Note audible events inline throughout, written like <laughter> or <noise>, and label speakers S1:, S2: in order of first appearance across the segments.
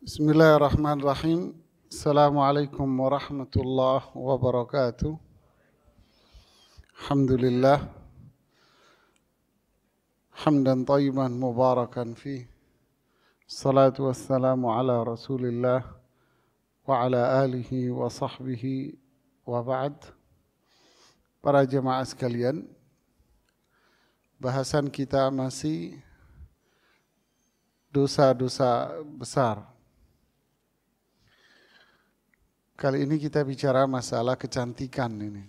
S1: Bismillahirrahmanirrahim. Assalamualaikum warahmatullahi wabarakatuh. Alhamdulillah. Hamdan tayyiban mubarakan fi. Salatu wassalamu ala rasulillah wa ala alihi wa sahbihi wa ba'd. Para jemaah sekalian, bahasan kita masih dosa-dosa besar Kali ini kita bicara masalah kecantikan ini.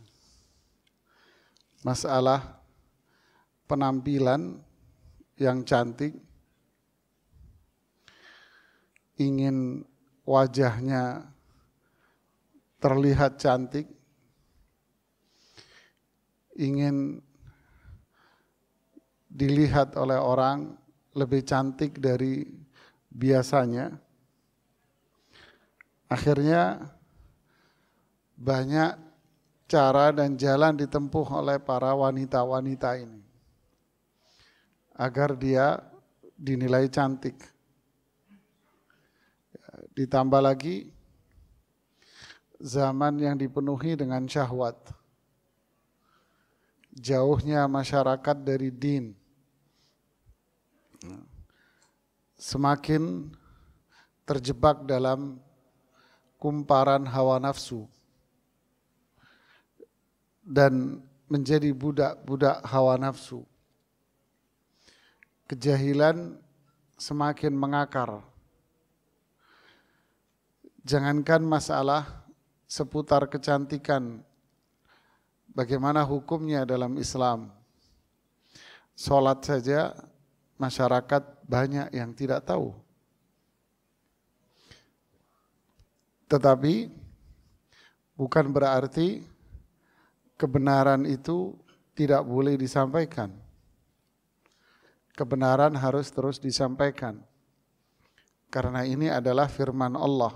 S1: Masalah penampilan yang cantik ingin wajahnya terlihat cantik, ingin dilihat oleh orang lebih cantik dari biasanya. Akhirnya banyak cara dan jalan ditempuh oleh para wanita-wanita ini agar dia dinilai cantik. Ditambah lagi zaman yang dipenuhi dengan syahwat. Jauhnya masyarakat dari din. Semakin terjebak dalam kumparan hawa nafsu dan menjadi budak-budak hawa nafsu. Kejahilan semakin mengakar. Jangankan masalah seputar kecantikan, bagaimana hukumnya dalam Islam. Sholat saja masyarakat banyak yang tidak tahu. Tetapi bukan berarti kebenaran itu tidak boleh disampaikan. Kebenaran harus terus disampaikan. Karena ini adalah firman Allah.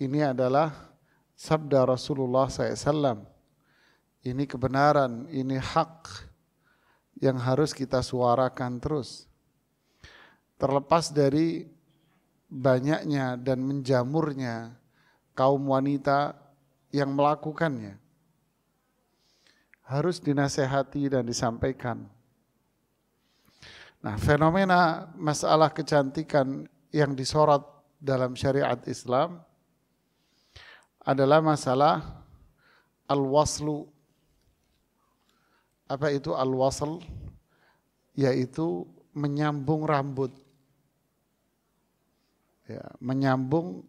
S1: Ini adalah sabda Rasulullah SAW. Ini kebenaran, ini hak yang harus kita suarakan terus. Terlepas dari banyaknya dan menjamurnya kaum wanita yang melakukannya harus dinasehati dan disampaikan. Nah, fenomena masalah kecantikan yang disorot dalam syariat Islam adalah masalah al-waslu. Apa itu al-wasl? Yaitu menyambung rambut. Ya, menyambung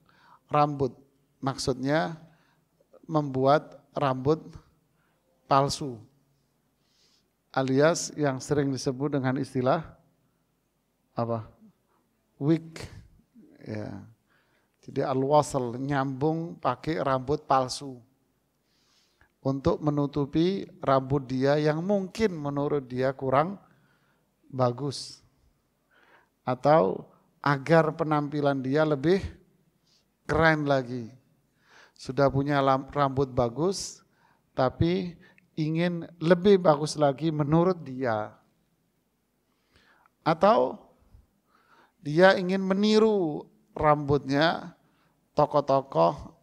S1: rambut. Maksudnya membuat rambut palsu alias yang sering disebut dengan istilah apa wig ya jadi al nyambung pakai rambut palsu untuk menutupi rambut dia yang mungkin menurut dia kurang bagus atau agar penampilan dia lebih keren lagi sudah punya rambut bagus tapi ingin lebih bagus lagi menurut dia. Atau dia ingin meniru rambutnya tokoh-tokoh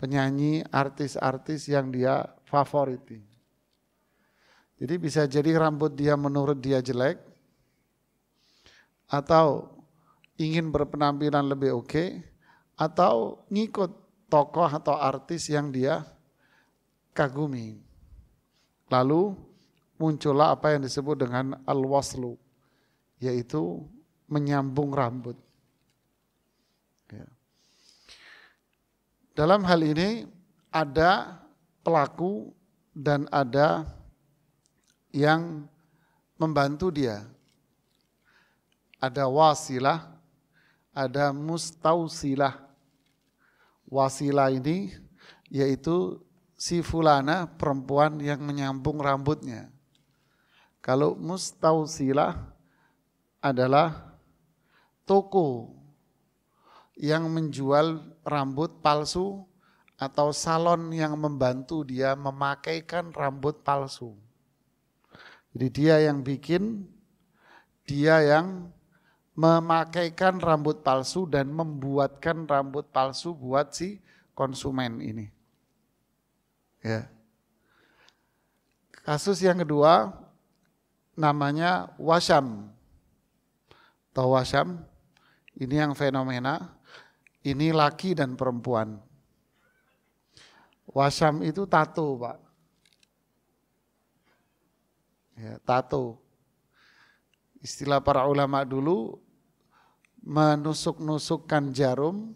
S1: penyanyi, artis-artis yang dia favoriti. Jadi bisa jadi rambut dia menurut dia jelek atau ingin berpenampilan lebih oke okay, atau ngikut tokoh atau artis yang dia kagumi. Lalu muncullah apa yang disebut dengan al-waslu, yaitu menyambung rambut. Ya. Dalam hal ini ada pelaku dan ada yang membantu dia. Ada wasilah, ada mustausilah. Wasilah ini yaitu si fulana perempuan yang menyambung rambutnya. Kalau mustausilah adalah toko yang menjual rambut palsu atau salon yang membantu dia memakaikan rambut palsu. Jadi dia yang bikin, dia yang memakaikan rambut palsu dan membuatkan rambut palsu buat si konsumen ini. Ya. Kasus yang kedua namanya wasam Tahu wasam Ini yang fenomena. Ini laki dan perempuan. wasam itu tato, Pak. Ya, tato. Istilah para ulama dulu menusuk-nusukkan jarum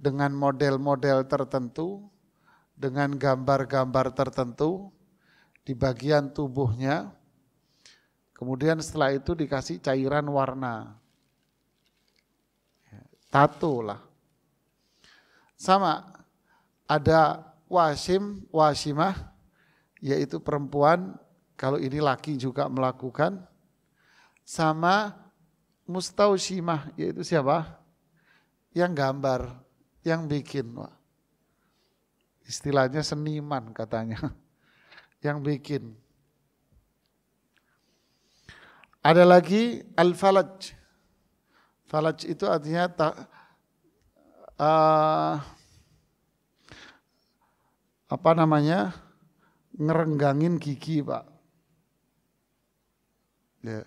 S1: dengan model-model tertentu dengan gambar-gambar tertentu di bagian tubuhnya. Kemudian setelah itu dikasih cairan warna. Ya, Tato lah. Sama, ada wasim, wasimah, yaitu perempuan, kalau ini laki juga melakukan. Sama mustausimah, yaitu siapa? Yang gambar, yang bikin. Wah istilahnya seniman katanya <laughs> yang bikin. Ada lagi al-falaj. Falaj itu artinya tak uh, eh, apa namanya? ngerenggangin gigi, Pak. Ya.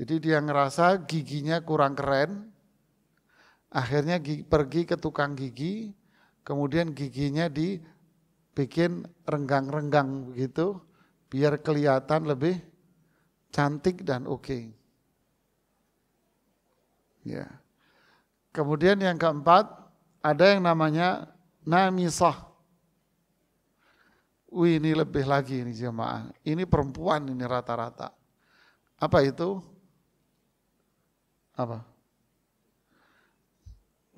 S1: Jadi dia ngerasa giginya kurang keren, akhirnya gigi, pergi ke tukang gigi, kemudian giginya dibikin renggang-renggang begitu, biar kelihatan lebih cantik dan oke. Okay. Ya. Kemudian yang keempat, ada yang namanya namisah. Wih, ini lebih lagi ini jemaah. Ini perempuan ini rata-rata. Apa itu? Apa?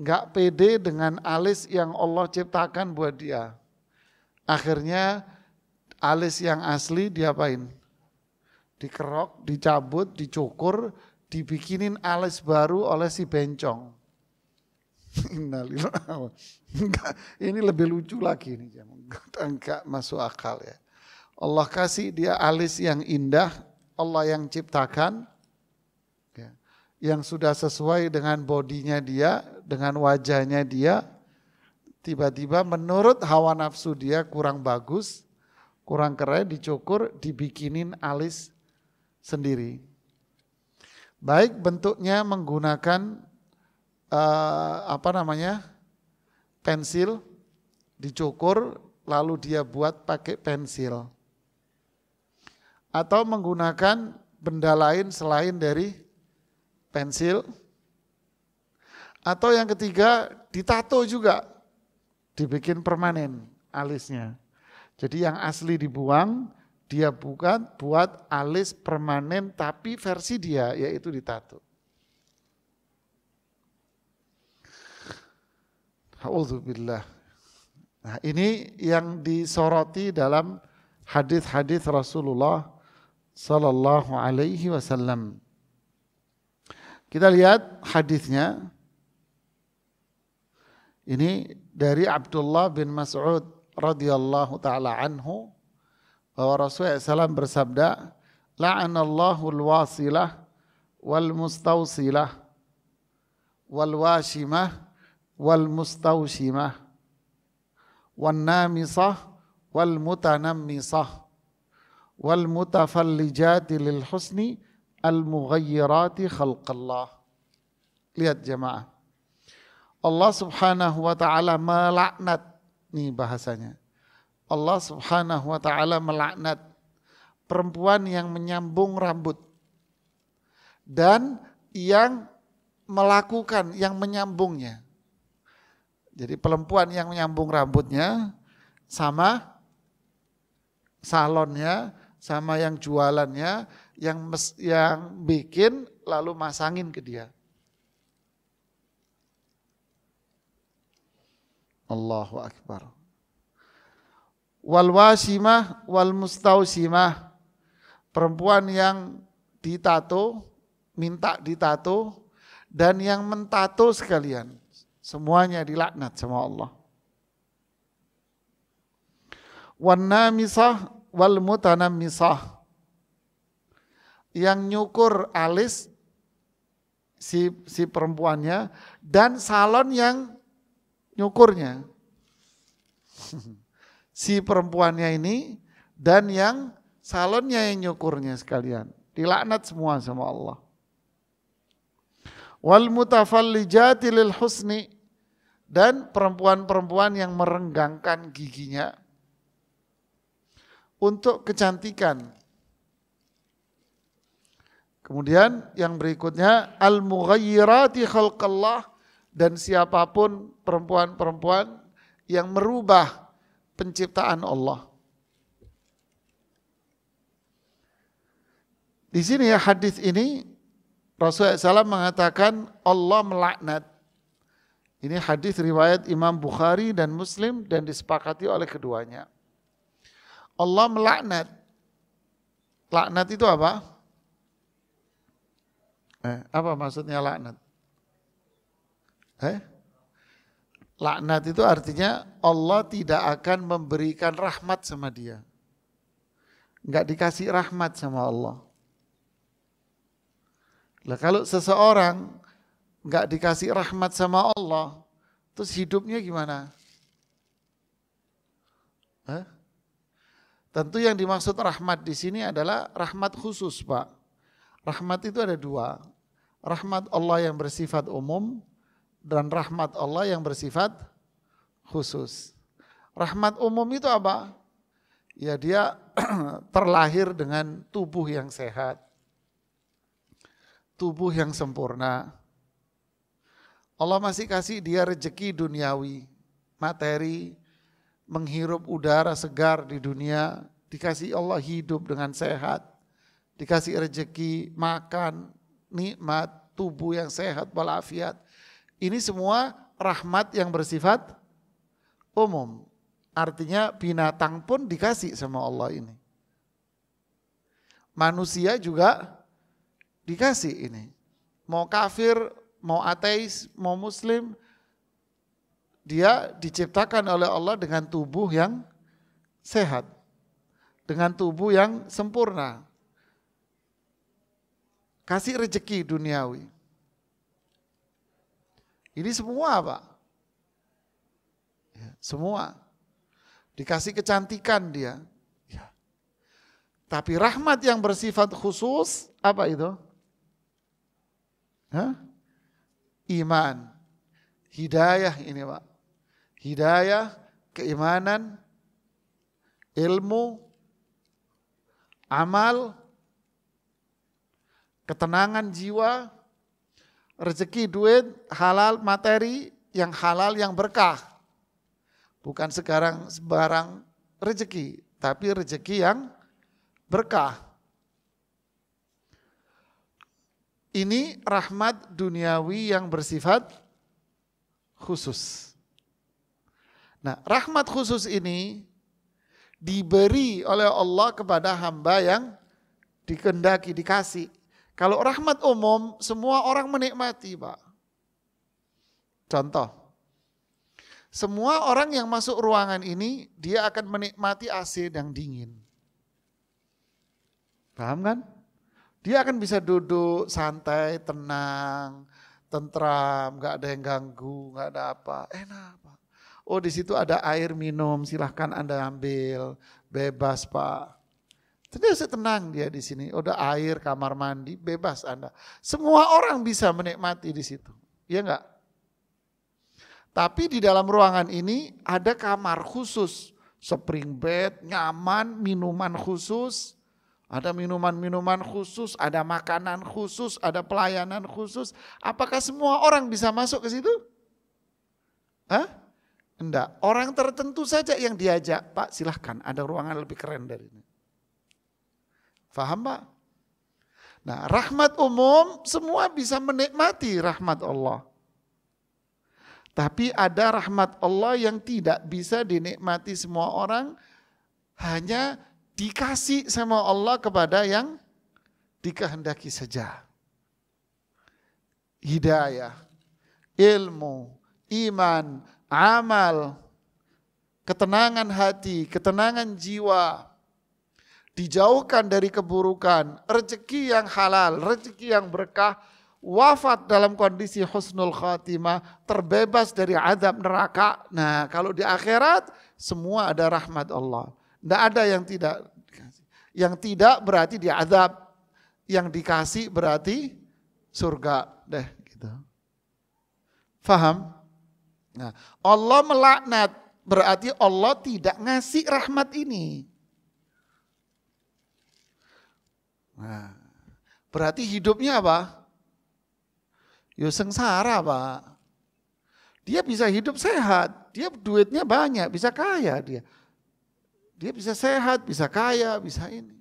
S1: nggak pede dengan alis yang Allah ciptakan buat dia. Akhirnya alis yang asli diapain? Dikerok, dicabut, dicukur, dibikinin alis baru oleh si bencong. <laughs> ini lebih lucu lagi ini enggak masuk akal ya. Allah kasih dia alis yang indah, Allah yang ciptakan, yang sudah sesuai dengan bodinya dia, dengan wajahnya dia, tiba-tiba menurut hawa nafsu dia kurang bagus, kurang keren, dicukur, dibikinin alis sendiri. Baik bentuknya menggunakan uh, apa namanya pensil, dicukur, lalu dia buat pakai pensil, atau menggunakan benda lain selain dari pensil. Atau yang ketiga, ditato juga. Dibikin permanen alisnya. Jadi yang asli dibuang, dia bukan buat alis permanen tapi versi dia yaitu ditato. Alhamdulillah. Nah ini yang disoroti dalam hadis-hadis Rasulullah Sallallahu Alaihi Wasallam. Kita lihat hadisnya. Ini dari Abdullah bin Mas'ud radhiyallahu taala anhu bahwa Rasulullah SAW bersabda, "La'anallahu al-wasilah wal mustausilah wal washimah wal mustaushimah wal namisah wal mutanammisah wal mutafallijati lil husni" al-mughayyirati khalqallah. Lihat jemaah. Allah Subhanahu wa taala melaknat nih bahasanya. Allah Subhanahu wa taala melaknat perempuan yang menyambung rambut dan yang melakukan yang menyambungnya. Jadi perempuan yang menyambung rambutnya sama salonnya, sama yang jualannya, yang mes, yang bikin lalu masangin ke dia. Allahu akbar. Wal wasimah wal mustausimah. Perempuan yang ditato, minta ditato dan yang mentato sekalian. Semuanya dilaknat sama Allah. Wan namisah wal mutanammisah yang nyukur alis si si perempuannya dan salon yang nyukurnya. <laughs> si perempuannya ini dan yang salonnya yang nyukurnya sekalian. Dilaknat semua sama Allah. Wal mutafallijati lil husni dan perempuan-perempuan yang merenggangkan giginya untuk kecantikan Kemudian yang berikutnya al-mughayyirati khalqallah dan siapapun perempuan-perempuan yang merubah penciptaan Allah. Di sini ya hadis ini Rasulullah SAW mengatakan Allah melaknat. Ini hadis riwayat Imam Bukhari dan Muslim dan disepakati oleh keduanya. Allah melaknat. Laknat itu apa? Eh, apa maksudnya laknat? Eh? Laknat itu artinya Allah tidak akan memberikan rahmat sama dia. Enggak dikasih rahmat sama Allah. Lah kalau seseorang enggak dikasih rahmat sama Allah, terus hidupnya gimana? Eh? Tentu yang dimaksud rahmat di sini adalah rahmat khusus, Pak Rahmat itu ada dua. Rahmat Allah yang bersifat umum dan rahmat Allah yang bersifat khusus. Rahmat umum itu apa? Ya dia <clears throat> terlahir dengan tubuh yang sehat. Tubuh yang sempurna. Allah masih kasih dia rejeki duniawi, materi, menghirup udara segar di dunia, dikasih Allah hidup dengan sehat, dikasih rezeki, makan, nikmat, tubuh yang sehat, walafiat. Ini semua rahmat yang bersifat umum. Artinya binatang pun dikasih sama Allah ini. Manusia juga dikasih ini. Mau kafir, mau ateis, mau muslim, dia diciptakan oleh Allah dengan tubuh yang sehat, dengan tubuh yang sempurna. Kasih rejeki duniawi. Ini semua apa? Ya, semua. Dikasih kecantikan dia. Ya. Tapi rahmat yang bersifat khusus, apa itu? Hah? Iman. Hidayah ini Pak. Hidayah, keimanan, ilmu, amal, ketenangan jiwa, rezeki duit, halal materi, yang halal yang berkah. Bukan sekarang sebarang rezeki, tapi rezeki yang berkah. Ini rahmat duniawi yang bersifat khusus. Nah, rahmat khusus ini diberi oleh Allah kepada hamba yang dikendaki, dikasih. Kalau rahmat umum, semua orang menikmati, Pak. Contoh, semua orang yang masuk ruangan ini, dia akan menikmati AC yang dingin. Paham kan? Dia akan bisa duduk santai, tenang, tentram, gak ada yang ganggu, gak ada apa. Enak, Pak. Oh, di situ ada air minum, silahkan Anda ambil. Bebas, Pak. Terus tenang dia di sini. Udah air, kamar mandi, bebas Anda. Semua orang bisa menikmati di situ. Iya enggak? Tapi di dalam ruangan ini ada kamar khusus. Spring bed, nyaman, minuman khusus. Ada minuman-minuman khusus, ada makanan khusus, ada pelayanan khusus. Apakah semua orang bisa masuk ke situ? Hah? Enggak. Orang tertentu saja yang diajak, Pak silahkan ada ruangan lebih keren dari ini. Faham Pak? Nah rahmat umum semua bisa menikmati rahmat Allah. Tapi ada rahmat Allah yang tidak bisa dinikmati semua orang hanya dikasih sama Allah kepada yang dikehendaki saja. Hidayah, ilmu, iman, amal, ketenangan hati, ketenangan jiwa, dijauhkan dari keburukan, rezeki yang halal, rezeki yang berkah, wafat dalam kondisi husnul khatimah, terbebas dari azab neraka. Nah, kalau di akhirat semua ada rahmat Allah. Tidak ada yang tidak Yang tidak berarti azab, Yang dikasih berarti surga. Deh, gitu. Faham? Nah, Allah melaknat berarti Allah tidak ngasih rahmat ini. Nah, berarti hidupnya apa? Yo ya sengsara pak. Dia bisa hidup sehat, dia duitnya banyak, bisa kaya dia. Dia bisa sehat, bisa kaya, bisa ini.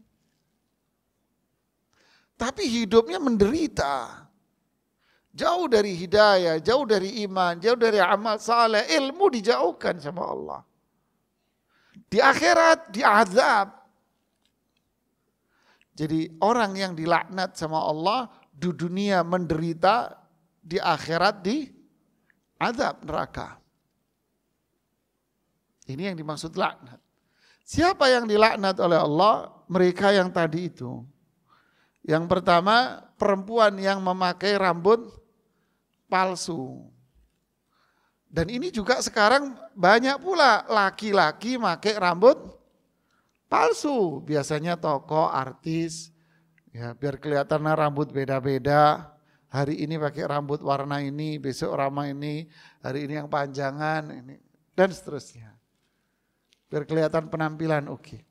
S1: Tapi hidupnya menderita. Jauh dari hidayah, jauh dari iman, jauh dari amal saleh, ilmu dijauhkan sama Allah. Di akhirat diazab. Jadi orang yang dilaknat sama Allah di dunia menderita, di akhirat di azab neraka. Ini yang dimaksud laknat. Siapa yang dilaknat oleh Allah? Mereka yang tadi itu. Yang pertama, perempuan yang memakai rambut palsu. Dan ini juga sekarang banyak pula laki-laki pakai rambut palsu. Biasanya toko artis, ya biar kelihatan rambut beda-beda. Hari ini pakai rambut warna ini, besok rama ini, hari ini yang panjangan, ini dan seterusnya. Biar kelihatan penampilan oke. Okay.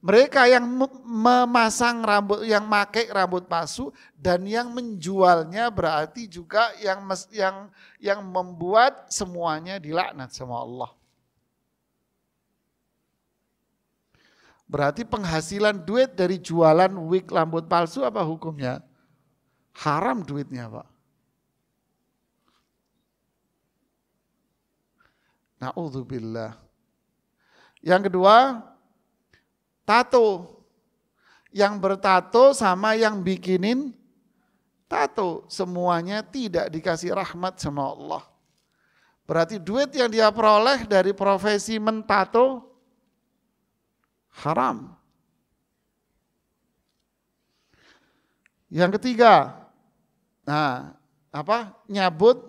S1: Mereka yang memasang rambut, yang pakai rambut palsu dan yang menjualnya berarti juga yang yang yang membuat semuanya dilaknat sama Allah. Berarti penghasilan duit dari jualan wig rambut palsu apa hukumnya? Haram duitnya Pak. Na'udzubillah. Yang kedua, tato. Yang bertato sama yang bikinin tato. Semuanya tidak dikasih rahmat sama Allah. Berarti duit yang dia peroleh dari profesi mentato haram. Yang ketiga, nah apa? Nyabut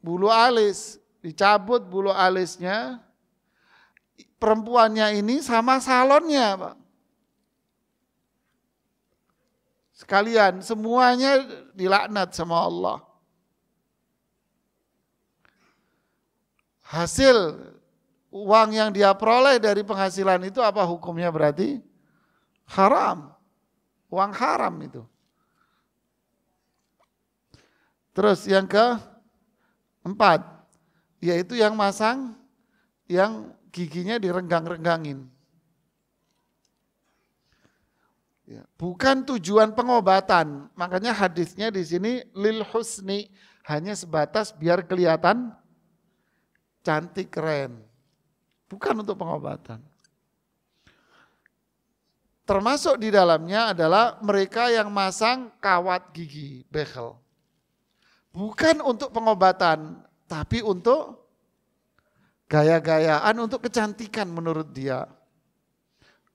S1: bulu alis, dicabut bulu alisnya. Perempuannya ini sama salonnya, Pak. Sekalian, semuanya dilaknat sama Allah. Hasil uang yang dia peroleh dari penghasilan itu apa hukumnya berarti? Haram. Uang haram itu. Terus yang ke empat, yaitu yang masang yang giginya direnggang-renggangin. Ya, bukan tujuan pengobatan, makanya hadisnya di sini lil husni hanya sebatas biar kelihatan cantik keren bukan untuk pengobatan. Termasuk di dalamnya adalah mereka yang masang kawat gigi, behel. Bukan untuk pengobatan, tapi untuk gaya-gayaan, untuk kecantikan menurut dia.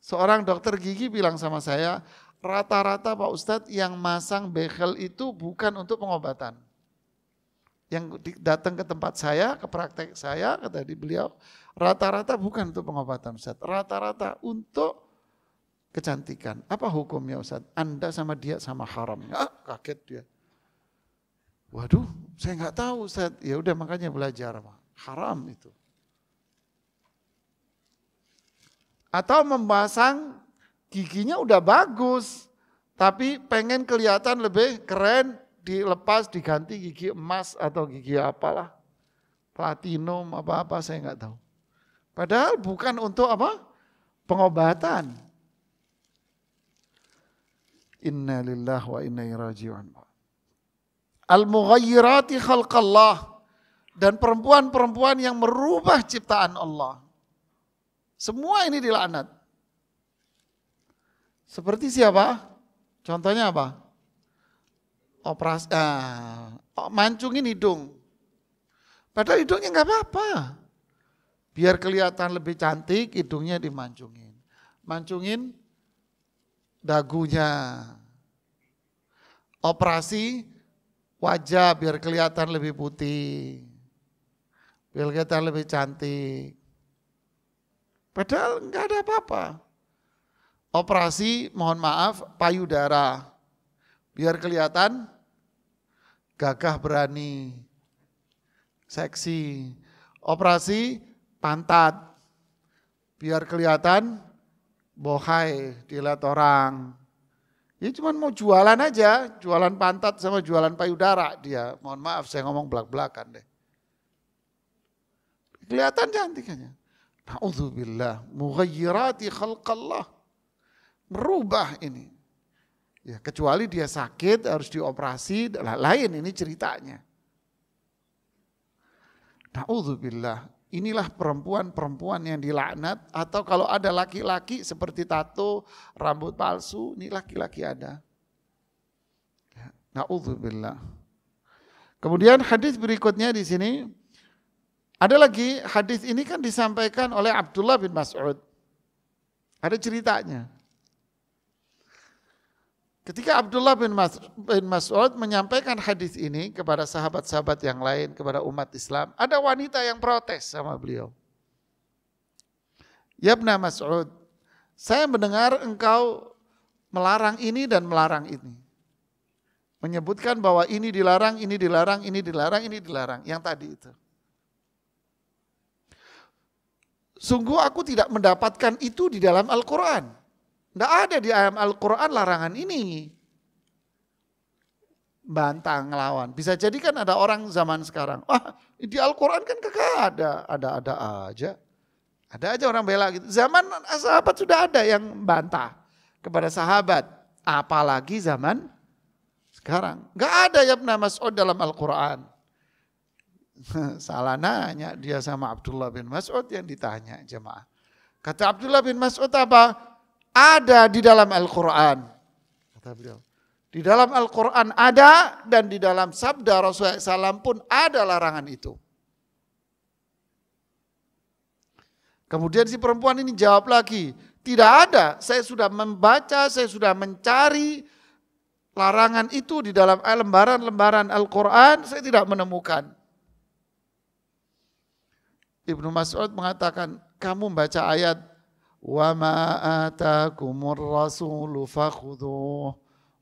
S1: Seorang dokter gigi bilang sama saya, rata-rata Pak Ustadz yang masang behel itu bukan untuk pengobatan. Yang datang ke tempat saya, ke praktek saya, kata di beliau, Rata-rata bukan untuk pengobatan Ustaz. Rata-rata untuk kecantikan. Apa hukumnya Ustaz? Anda sama dia sama haram. Ah, kaget dia. Waduh, saya nggak tahu Ustaz. Ya udah makanya belajar. Haram itu. Atau memasang giginya udah bagus. Tapi pengen kelihatan lebih keren dilepas diganti gigi emas atau gigi apalah platinum apa-apa saya nggak tahu Padahal bukan untuk apa? Pengobatan. Inna lillah wa inna raji'un. Al-mughayyirati khalqallah. Dan perempuan-perempuan yang merubah ciptaan Allah. Semua ini dilaknat. Seperti siapa? Contohnya apa? Operasi, ah, eh, mancungin hidung. Padahal hidungnya nggak apa-apa. Biar kelihatan lebih cantik, hidungnya dimancungin. Mancungin dagunya. Operasi wajah biar kelihatan lebih putih. Biar kelihatan lebih cantik. Padahal nggak ada apa-apa. Operasi, mohon maaf, payudara. Biar kelihatan gagah berani, seksi. Operasi pantat biar kelihatan bohai dilihat orang. ya cuma mau jualan aja, jualan pantat sama jualan payudara dia. Mohon maaf saya ngomong belak-belakan deh. Kelihatan cantiknya. Na'udzubillah, mughayyirati khalqallah. Merubah ini. Ya, kecuali dia sakit harus dioperasi, lain ini ceritanya. Na'udzubillah, inilah perempuan-perempuan yang dilaknat atau kalau ada laki-laki seperti tato, rambut palsu, ini laki-laki ada. Ya, Nauzubillah. Kemudian hadis berikutnya di sini ada lagi hadis ini kan disampaikan oleh Abdullah bin Mas'ud. Ada ceritanya. Ketika Abdullah bin, Mas, Mas'ud menyampaikan hadis ini kepada sahabat-sahabat yang lain, kepada umat Islam, ada wanita yang protes sama beliau. Ya Yabna Mas'ud, saya mendengar engkau melarang ini dan melarang ini. Menyebutkan bahwa ini dilarang, ini dilarang, ini dilarang, ini dilarang. Yang tadi itu. Sungguh aku tidak mendapatkan itu di dalam Al-Quran. Tidak ada di ayat Al-Quran larangan ini. Bantang, ngelawan. Bisa jadi kan ada orang zaman sekarang, wah di Al-Quran kan kagak ada, ada-ada aja. Ada aja orang bela gitu. Zaman sahabat sudah ada yang bantah kepada sahabat. Apalagi zaman sekarang. Gak ada yang Yabna Mas'ud dalam Al-Quran. <laughs> Salah nanya dia sama Abdullah bin Mas'ud yang ditanya jemaah. Kata Abdullah bin Mas'ud apa? ada di dalam Al-Quran. Kata beliau. Di dalam Al-Quran ada dan di dalam sabda Rasulullah SAW pun ada larangan itu. Kemudian si perempuan ini jawab lagi, tidak ada, saya sudah membaca, saya sudah mencari larangan itu di dalam lembaran-lembaran Al-Quran, saya tidak menemukan. Ibnu Mas'ud mengatakan, kamu membaca ayat وما آتاكم الرسول فخذوه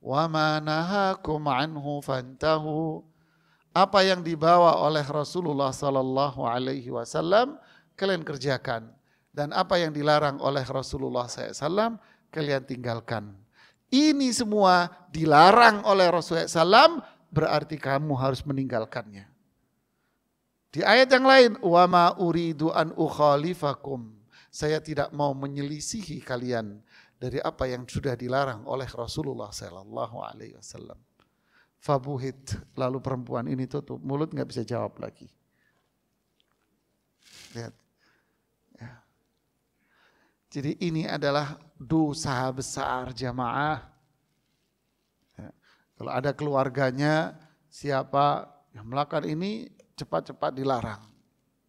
S1: وما نهاكم عنه فانتهوا apa yang dibawa oleh Rasulullah Sallallahu Alaihi Wasallam kalian kerjakan dan apa yang dilarang oleh Rasulullah SAW kalian tinggalkan. Ini semua dilarang oleh Rasulullah SAW berarti kamu harus meninggalkannya. Di ayat yang lain, wama uridu an ukhalifakum saya tidak mau menyelisihi kalian dari apa yang sudah dilarang oleh Rasulullah Sallallahu Alaihi Wasallam. Fabuhit lalu perempuan ini tutup mulut nggak bisa jawab lagi. Lihat. Ya. Jadi ini adalah dosa besar jamaah. Ya. Kalau ada keluarganya siapa yang melakukan ini cepat-cepat dilarang.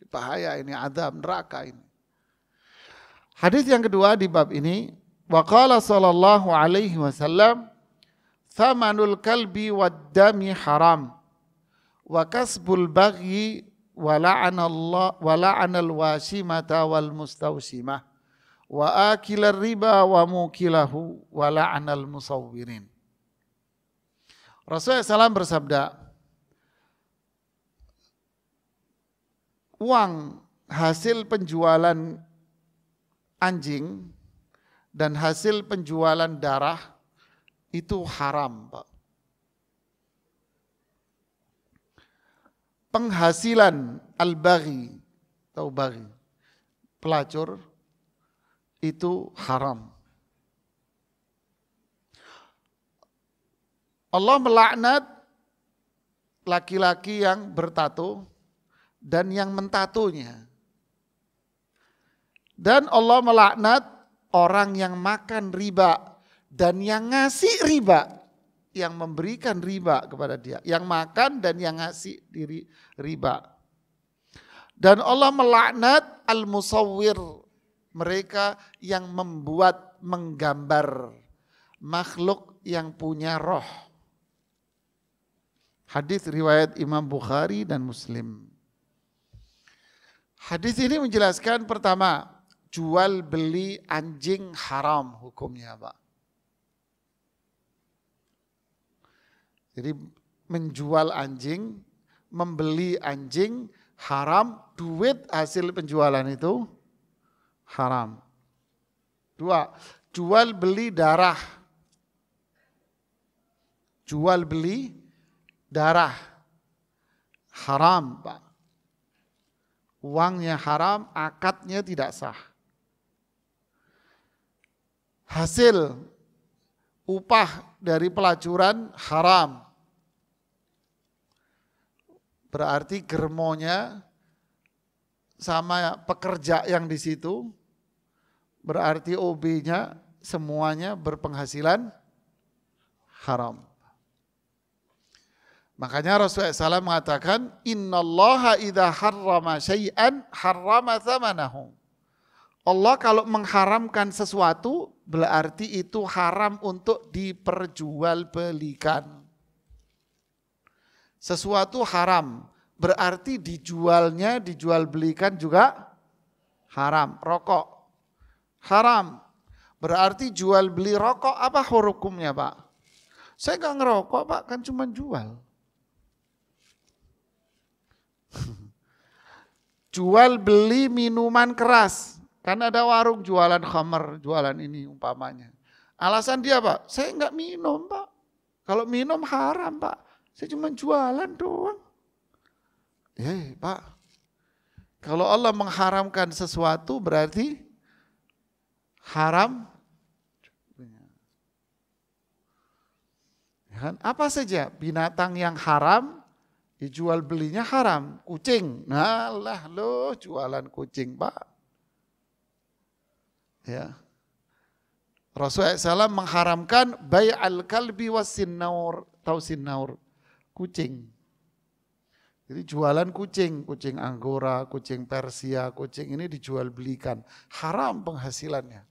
S1: Bahaya ini, adab neraka ini. Hadis yang kedua di bab ini, waqala sallallahu alaihi wasallam, "Thamanul kalbi wad haram, wa kasbul baghi wa la'anallah wa la'anal wasimata wal mustawsimah." wa akilar riba wa mukilahu wa la'anal musawwirin. Rasulullah SAW bersabda, uang hasil penjualan anjing dan hasil penjualan darah itu haram, Pak. Penghasilan al-baghi atau bagi pelacur itu haram. Allah melaknat laki-laki yang bertato dan yang mentatonya. Dan Allah melaknat orang yang makan riba dan yang ngasih riba, yang memberikan riba kepada dia, yang makan dan yang ngasih diri riba. Dan Allah melaknat al-musawwir, mereka yang membuat menggambar makhluk yang punya roh. Hadis riwayat Imam Bukhari dan Muslim. Hadis ini menjelaskan pertama, jual beli anjing haram hukumnya Pak. Jadi menjual anjing, membeli anjing haram, duit hasil penjualan itu haram. Dua, jual beli darah. Jual beli darah haram, Pak. Uangnya haram, akadnya tidak sah hasil upah dari pelacuran haram. Berarti germonya sama pekerja yang di situ, berarti OB-nya semuanya berpenghasilan haram. Makanya Rasulullah SAW mengatakan, Inna allaha idha harrama syai'an harrama thamanahum. Allah kalau mengharamkan sesuatu berarti itu haram untuk diperjualbelikan. Sesuatu haram berarti dijualnya, dijual belikan juga haram. Rokok haram berarti jual beli rokok apa hukumnya pak? Saya nggak ngerokok pak, kan cuma jual. <laughs> jual beli minuman keras karena ada warung jualan khamar, jualan ini umpamanya. Alasan dia pak, saya nggak minum pak. Kalau minum haram pak, saya cuma jualan doang. Eh pak, kalau Allah mengharamkan sesuatu berarti haram. Ya kan? Apa saja binatang yang haram, dijual belinya haram. Kucing, nah lah lo jualan kucing pak. Ya. Rasulullah SAW mengharamkan bayi al kalbi was sinnaur, tau sinnaur, kucing. Jadi jualan kucing, kucing anggora, kucing persia, kucing ini dijual belikan. Haram penghasilannya.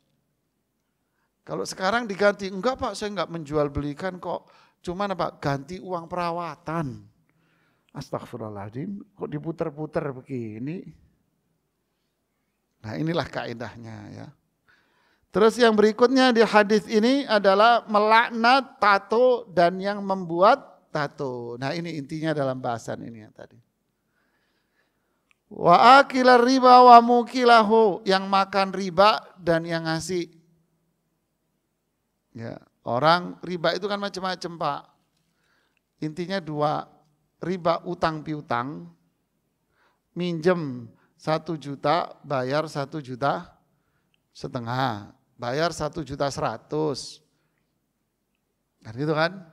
S1: Kalau sekarang diganti, enggak pak saya enggak menjual belikan kok. Cuman apa? ganti uang perawatan. Astagfirullahaladzim, kok diputer-puter begini. Nah inilah kaidahnya ya. Terus yang berikutnya di hadis ini adalah melaknat tato dan yang membuat tato. Nah ini intinya dalam bahasan ini yang tadi. Wa akila riba wa mukilahu yang makan riba dan yang ngasih. Ya, orang riba itu kan macam-macam, Pak. Intinya dua, riba utang piutang, minjem satu juta, bayar satu juta setengah bayar satu juta seratus. Kan gitu kan?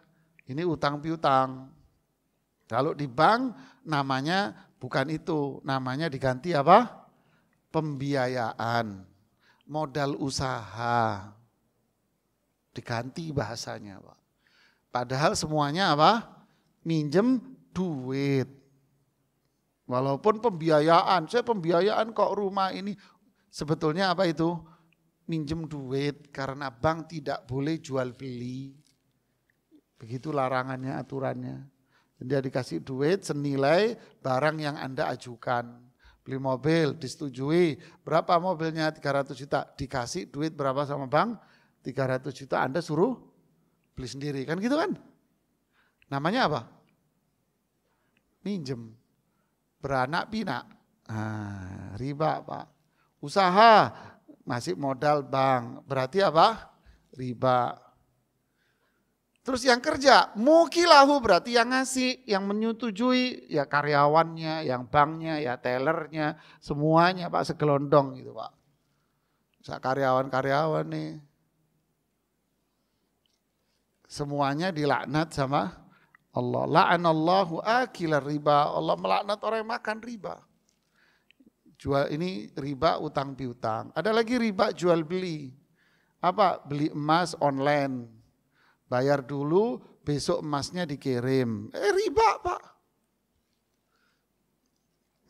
S1: Ini utang piutang. Kalau di bank namanya bukan itu, namanya diganti apa? Pembiayaan, modal usaha. Diganti bahasanya, Pak. Padahal semuanya apa? Minjem duit. Walaupun pembiayaan, saya pembiayaan kok rumah ini sebetulnya apa itu? minjem duit karena bank tidak boleh jual beli. Begitu larangannya, aturannya. Dia dikasih duit senilai barang yang Anda ajukan. Beli mobil, disetujui. Berapa mobilnya? 300 juta. Dikasih duit berapa sama bank? 300 juta Anda suruh beli sendiri. Kan gitu kan? Namanya apa? Minjem. Beranak pinak. Ah, riba Pak. Usaha masih modal bank. Berarti apa? Riba. Terus yang kerja, mukilahu berarti yang ngasih, yang menyetujui, ya karyawannya, yang banknya, ya tellernya, semuanya Pak segelondong gitu Pak. Saya karyawan-karyawan nih. Semuanya dilaknat sama Allah. La'anallahu akilar riba. Allah melaknat orang yang makan riba. Jual ini riba utang piutang. Ada lagi riba jual beli. Apa? Beli emas online. Bayar dulu, besok emasnya dikirim. Eh riba pak.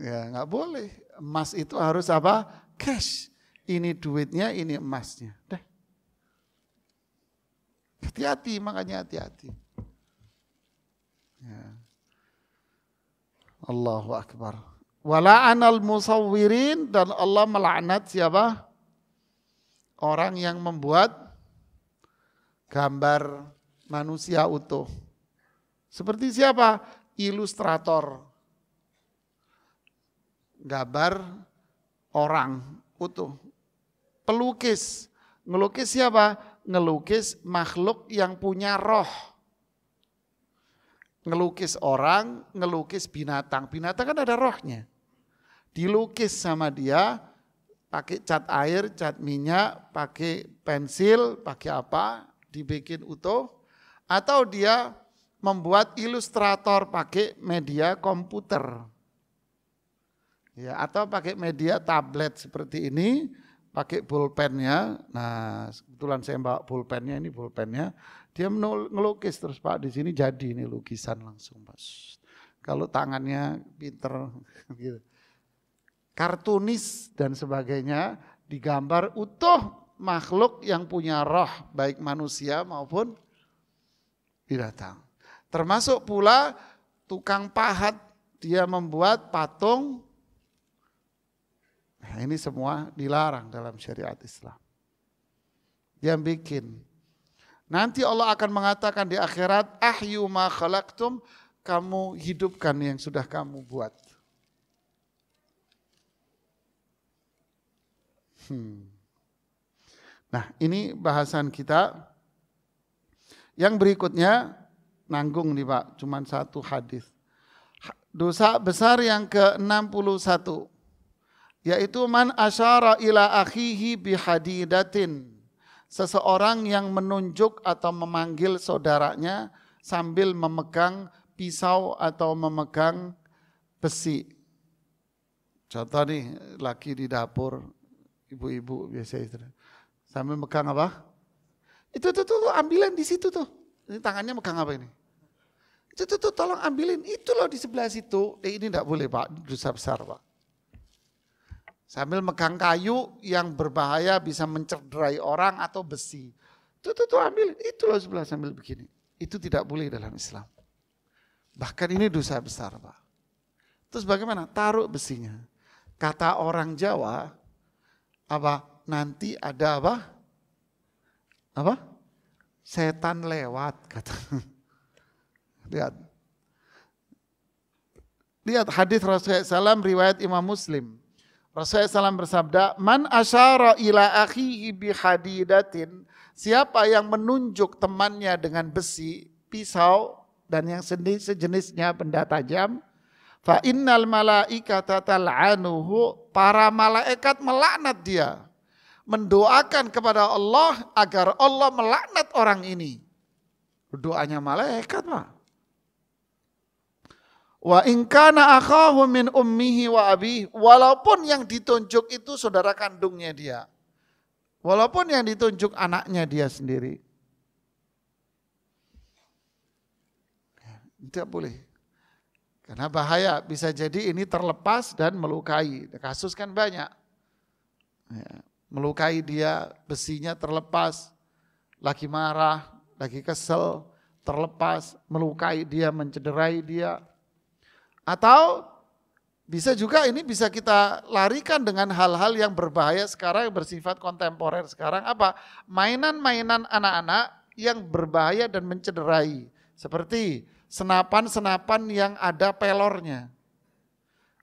S1: Ya nggak boleh. Emas itu harus apa? Cash. Ini duitnya, ini emasnya. deh Hati-hati, makanya hati-hati. Ya. Allahu Akbar. Wala'anal musawwirin dan Allah melaknat siapa? Orang yang membuat gambar manusia utuh. Seperti siapa? Ilustrator. Gambar orang utuh. Pelukis. Ngelukis siapa? Ngelukis makhluk yang punya roh. Ngelukis orang, ngelukis binatang. Binatang kan ada rohnya dilukis sama dia pakai cat air, cat minyak, pakai pensil, pakai apa, dibikin utuh atau dia membuat ilustrator pakai media komputer. Ya, atau pakai media tablet seperti ini, pakai pulpennya. Nah, kebetulan saya bawa pulpennya, ini pulpennya. Dia ngelukis terus Pak di sini jadi ini lukisan langsung Pak. Kalau tangannya pinter <laughs> gitu kartunis dan sebagainya digambar utuh makhluk yang punya roh baik manusia maupun binatang. Termasuk pula tukang pahat dia membuat patung. Nah, ini semua dilarang dalam syariat Islam. Dia bikin. Nanti Allah akan mengatakan di akhirat, ahyu ma khalaqtum, kamu hidupkan yang sudah kamu buat. Hmm. Nah, ini bahasan kita. Yang berikutnya nanggung nih Pak, cuman satu hadis. Dosa besar yang ke-61 yaitu man asyara ila akhihi bihadidatin. Seseorang yang menunjuk atau memanggil saudaranya sambil memegang pisau atau memegang besi. Contoh nih, laki di dapur Ibu-ibu biasa itu Sambil megang apa? Itu tuh, tuh, tuh ambilan di situ tuh. Ini tangannya megang apa ini? Itu tuh, tuh tolong ambilin. Itu loh di sebelah situ. Eh, ini tidak boleh Pak, dosa besar Pak. Sambil megang kayu yang berbahaya bisa mencederai orang atau besi. Itu tuh, tuh ambilin. Itu loh sebelah sambil begini. Itu tidak boleh dalam Islam. Bahkan ini dosa besar Pak. Terus bagaimana? Taruh besinya. Kata orang Jawa, apa nanti ada apa apa setan lewat kata <laughs> lihat lihat hadis Rasulullah SAW riwayat Imam Muslim Rasulullah SAW bersabda man asyara ila akhihi hadidatin siapa yang menunjuk temannya dengan besi pisau dan yang sejenisnya benda tajam fa innal malaikata tal'anuhu Para malaikat melaknat dia. Mendoakan kepada Allah agar Allah melaknat orang ini. Doanya malaikat Pak. Wa inkana akhahu min ummihi wa abi. Walaupun yang ditunjuk itu saudara kandungnya dia. Walaupun yang ditunjuk anaknya dia sendiri. Ya, tidak boleh. Karena bahaya, bisa jadi ini terlepas dan melukai. Kasus kan banyak. Ya, melukai dia, besinya terlepas, lagi marah, lagi kesel, terlepas, melukai dia, mencederai dia. Atau bisa juga ini bisa kita larikan dengan hal-hal yang berbahaya sekarang yang bersifat kontemporer sekarang apa? Mainan-mainan anak-anak yang berbahaya dan mencederai. Seperti senapan-senapan yang ada pelornya.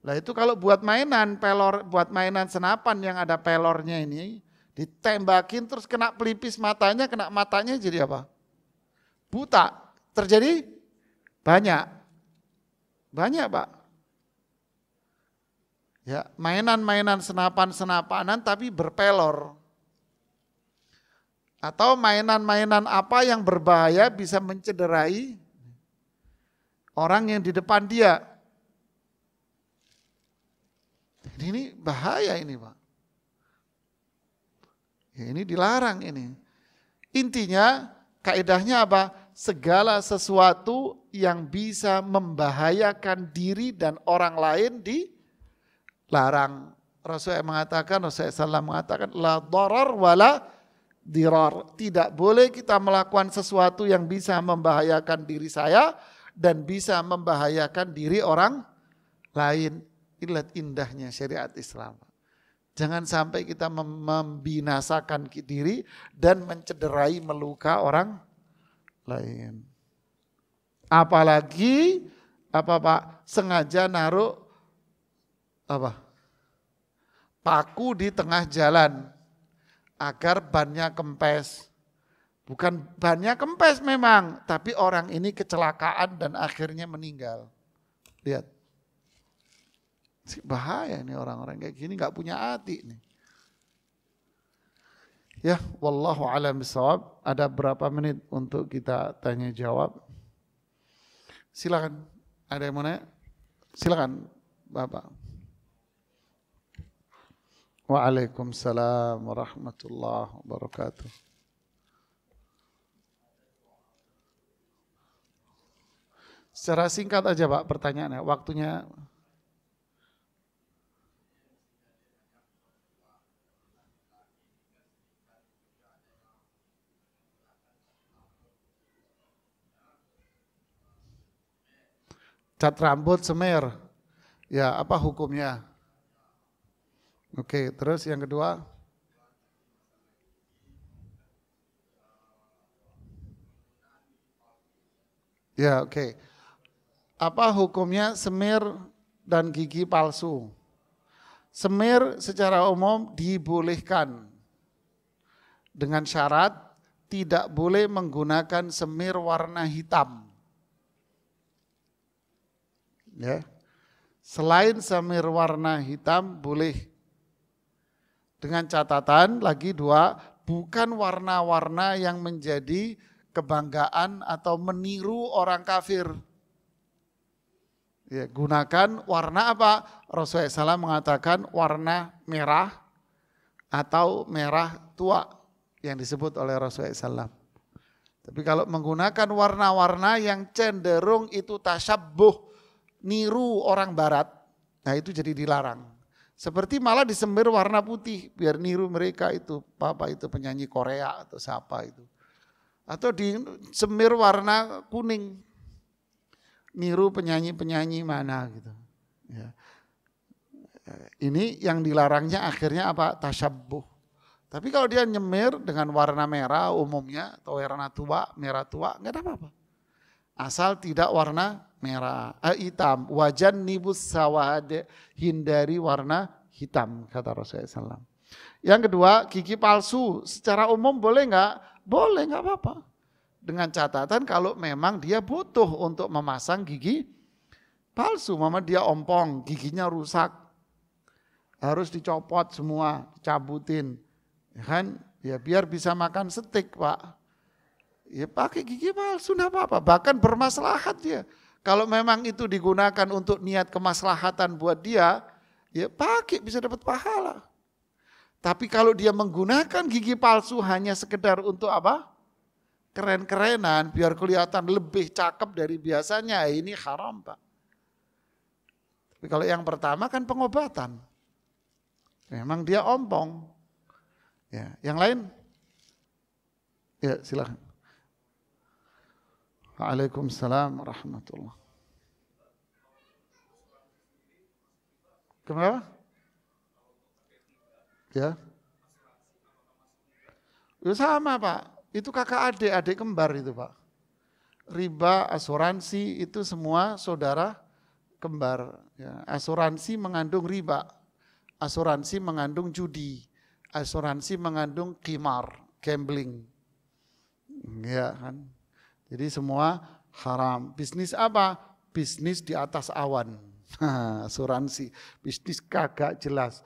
S1: Lah itu kalau buat mainan pelor, buat mainan senapan yang ada pelornya ini ditembakin terus kena pelipis matanya, kena matanya jadi apa? Buta. Terjadi banyak. Banyak, Pak. Ya, mainan-mainan senapan-senapanan tapi berpelor. Atau mainan-mainan apa yang berbahaya bisa mencederai orang yang di depan dia. Ini, bahaya ini Pak. Ya, ini dilarang ini. Intinya kaidahnya apa? Segala sesuatu yang bisa membahayakan diri dan orang lain dilarang. Rasulullah mengatakan, Rasulullah SAW mengatakan, la doror wala diror. Tidak boleh kita melakukan sesuatu yang bisa membahayakan diri saya dan bisa membahayakan diri orang lain. Inilah indahnya syariat Islam. Jangan sampai kita membinasakan diri dan mencederai meluka orang lain. Apalagi apa Pak sengaja naruh apa paku di tengah jalan agar bannya kempes. Bukan bannya kempes memang, tapi orang ini kecelakaan dan akhirnya meninggal. Lihat. Bahaya ini orang-orang kayak gini nggak punya hati nih. Ya, wallahu alam bisawab. Ada berapa menit untuk kita tanya jawab? Silakan. Ada yang mau nanya? Silakan, Bapak. Waalaikumsalam warahmatullahi wabarakatuh. Secara singkat aja Pak pertanyaannya, waktunya cat rambut semir. Ya, apa hukumnya? Oke, terus yang kedua? Ya, oke apa hukumnya semir dan gigi palsu? Semir secara umum dibolehkan dengan syarat tidak boleh menggunakan semir warna hitam. Ya. Selain semir warna hitam boleh dengan catatan lagi dua bukan warna-warna yang menjadi kebanggaan atau meniru orang kafir. Ya, gunakan warna apa? Rasulullah SAW mengatakan warna merah atau merah tua yang disebut oleh Rasulullah SAW. Tapi kalau menggunakan warna-warna yang cenderung itu tasyabuh, niru orang barat, nah itu jadi dilarang. Seperti malah disembir warna putih biar niru mereka itu, apa itu penyanyi Korea atau siapa itu. Atau disemir warna kuning, niru penyanyi-penyanyi mana gitu. Ya. Eh, ini yang dilarangnya akhirnya apa? Tasyabuh. Tapi kalau dia nyemir dengan warna merah umumnya atau warna tua, merah tua, nggak ada apa-apa. Asal tidak warna merah, eh, hitam. Wajan nibus sawade, hindari warna hitam, kata Rasulullah SAW. Yang kedua, gigi palsu. Secara umum boleh nggak? Boleh, nggak apa-apa dengan catatan kalau memang dia butuh untuk memasang gigi palsu, mama dia ompong, giginya rusak, harus dicopot semua, cabutin, ya kan? Ya biar bisa makan setik pak. Ya pakai gigi palsu tidak apa-apa, bahkan bermaslahat dia. Kalau memang itu digunakan untuk niat kemaslahatan buat dia, ya pakai bisa dapat pahala. Tapi kalau dia menggunakan gigi palsu hanya sekedar untuk apa? keren-kerenan biar kelihatan lebih cakep dari biasanya eh, ini haram pak. Tapi kalau yang pertama kan pengobatan. Memang dia ompong. Ya, yang lain? Ya, silakan. Waalaikumsalam warahmatullah. Kenapa? Ya. Ya sama Pak. Itu kakak adik, adik kembar itu Pak. Riba, asuransi itu semua saudara kembar. Ya. Asuransi mengandung riba, asuransi mengandung judi, asuransi mengandung kimar, gambling. Ya kan. Jadi semua haram. Bisnis apa? Bisnis di atas awan. <laughs> asuransi, bisnis kagak jelas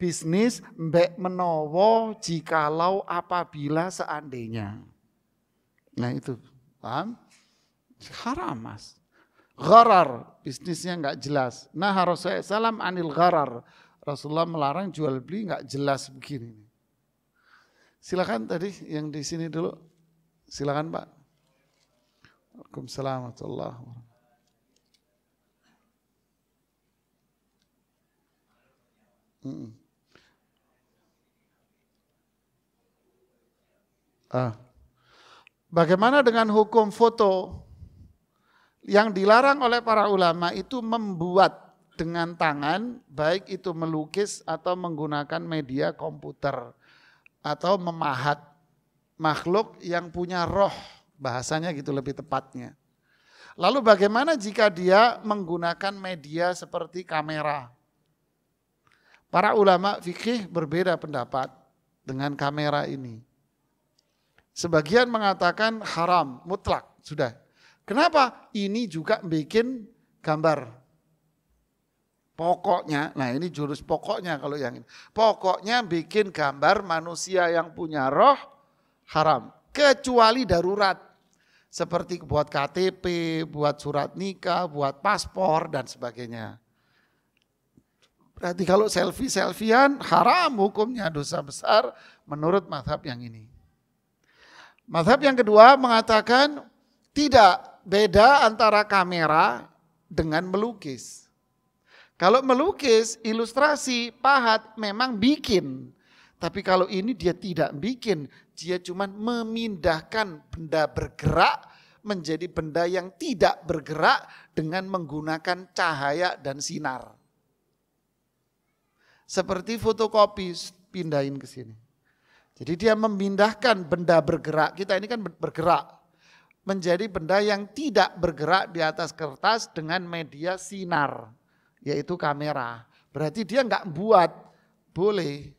S1: bisnis mbek menowo jikalau apabila seandainya. Nah itu, paham? Haram mas. Gharar, bisnisnya nggak jelas. Nah harus saya salam anil gharar. Rasulullah melarang jual beli nggak jelas begini. Silakan tadi yang di sini dulu. Silakan Pak. Waalaikumsalam warahmatullahi wabarakatuh. Mm-mm. Ah. Bagaimana dengan hukum foto? Yang dilarang oleh para ulama itu membuat dengan tangan, baik itu melukis atau menggunakan media komputer atau memahat makhluk yang punya roh, bahasanya gitu lebih tepatnya. Lalu bagaimana jika dia menggunakan media seperti kamera? Para ulama fikih berbeda pendapat dengan kamera ini. Sebagian mengatakan haram, mutlak, sudah. Kenapa? Ini juga bikin gambar. Pokoknya, nah ini jurus pokoknya kalau yang ini. Pokoknya bikin gambar manusia yang punya roh haram. Kecuali darurat. Seperti buat KTP, buat surat nikah, buat paspor dan sebagainya. Berarti kalau selfie-selfian haram hukumnya dosa besar menurut mazhab yang ini. Mazhab yang kedua mengatakan tidak beda antara kamera dengan melukis. Kalau melukis, ilustrasi, pahat memang bikin. Tapi kalau ini dia tidak bikin, dia cuma memindahkan benda bergerak menjadi benda yang tidak bergerak dengan menggunakan cahaya dan sinar. Seperti fotokopi, pindahin ke sini. Jadi dia memindahkan benda bergerak, kita ini kan bergerak, menjadi benda yang tidak bergerak di atas kertas dengan media sinar, yaitu kamera. Berarti dia nggak buat, boleh.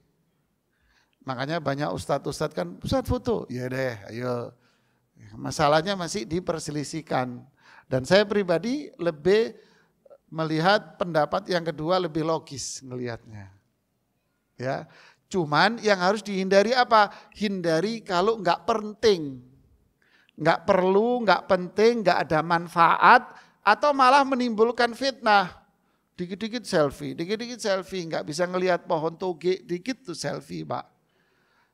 S1: Makanya banyak ustadz-ustadz kan, ustadz foto, ya deh, ayo. Masalahnya masih diperselisihkan. Dan saya pribadi lebih melihat pendapat yang kedua lebih logis melihatnya. Ya, Cuman yang harus dihindari apa? Hindari kalau nggak penting. Nggak perlu, nggak penting, nggak ada manfaat, atau malah menimbulkan fitnah. Dikit-dikit selfie, dikit-dikit selfie, nggak bisa ngelihat pohon toge, dikit tuh selfie pak.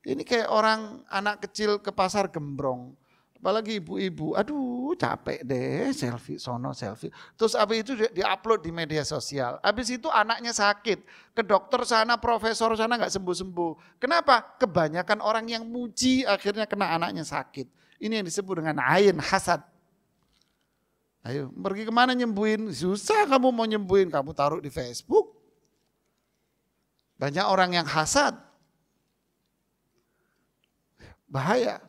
S1: Ini kayak orang anak kecil ke pasar gembrong. Apalagi ibu-ibu, aduh capek deh selfie sono selfie. Terus apa itu diupload di media sosial. Habis itu anaknya sakit, ke dokter sana, profesor sana nggak sembuh-sembuh. Kenapa? Kebanyakan orang yang muji akhirnya kena anaknya sakit. Ini yang disebut dengan ain hasad. Ayo, pergi kemana nyembuhin? Susah kamu mau nyembuhin, kamu taruh di Facebook. Banyak orang yang hasad. Bahaya.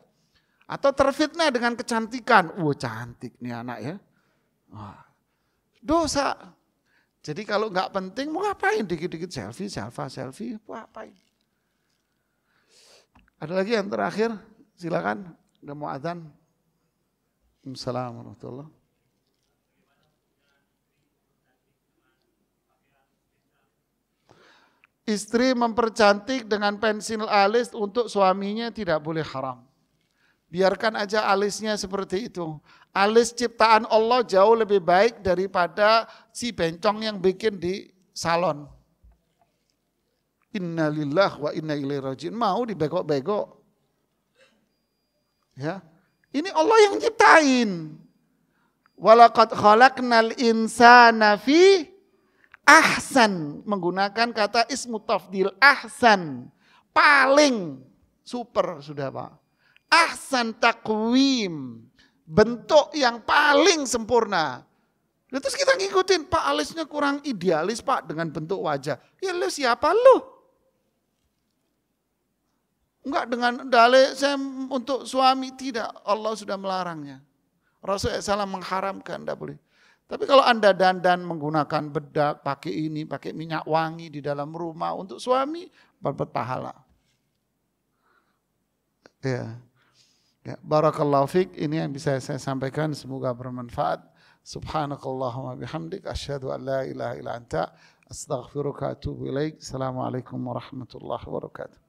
S1: Atau terfitnah dengan kecantikan. Wah cantik nih anak ya. Wah, dosa. Jadi kalau nggak penting mau ngapain? Dikit-dikit selfie, selfie, selfie, mau ngapain? Ada lagi yang terakhir? Silakan. Udah mau adzan. Assalamualaikum warahmatullahi Istri mempercantik dengan pensil alis untuk suaminya tidak boleh haram. Biarkan aja alisnya seperti itu. Alis ciptaan Allah jauh lebih baik daripada si bencong yang bikin di salon. Innalillah wa inna ilaihi rajiun. Mau dibegok-begok. Ya. Ini Allah yang ciptain. Walaqad khalaqnal insana fi ahsan menggunakan kata ismu tafdil ahsan paling super sudah Pak ahsan takwim. Bentuk yang paling sempurna. Lalu terus kita ngikutin, Pak alisnya kurang idealis Pak dengan bentuk wajah. Ya lu siapa lu? Enggak dengan dalil saya untuk suami tidak. Allah sudah melarangnya. Rasulullah SAW mengharamkan, tidak boleh. Tapi kalau Anda dandan menggunakan bedak, pakai ini, pakai minyak wangi di dalam rumah untuk suami, dapat pahala. Ya. Ya, barakallahu fiqh. ini yang bisa saya sampaikan semoga bermanfaat. Subhanakallahumma bihamdik Asyadu an la ilaha illa anta astaghfiruka atubu ilaik. Assalamualaikum warahmatullahi wabarakatuh.